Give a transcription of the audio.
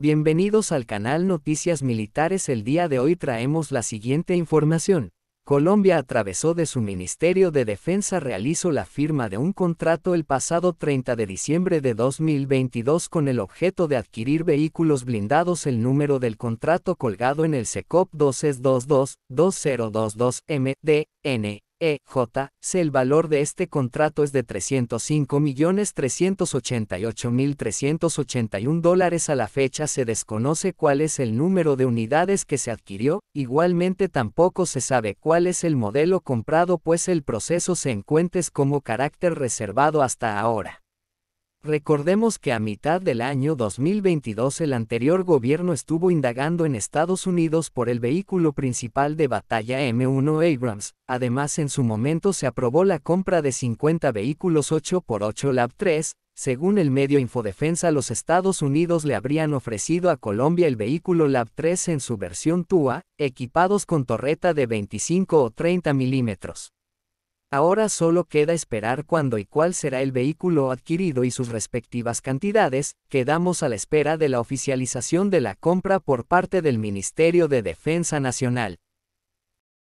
Bienvenidos al canal Noticias Militares. El día de hoy traemos la siguiente información. Colombia atravesó de su Ministerio de Defensa realizó la firma de un contrato el pasado 30 de diciembre de 2022 con el objeto de adquirir vehículos blindados. El número del contrato colgado en el SECOP 2 2022 mdn e J. si el valor de este contrato es de 305.388.381 dólares a la fecha se desconoce cuál es el número de unidades que se adquirió, igualmente tampoco se sabe cuál es el modelo comprado pues el proceso se encuentra como carácter reservado hasta ahora. Recordemos que a mitad del año 2022 el anterior gobierno estuvo indagando en Estados Unidos por el vehículo principal de batalla M1 Abrams, además en su momento se aprobó la compra de 50 vehículos 8x8 Lab 3, según el medio Infodefensa los Estados Unidos le habrían ofrecido a Colombia el vehículo Lab 3 en su versión TUA, equipados con torreta de 25 o 30 milímetros. Ahora solo queda esperar cuándo y cuál será el vehículo adquirido y sus respectivas cantidades, quedamos a la espera de la oficialización de la compra por parte del Ministerio de Defensa Nacional.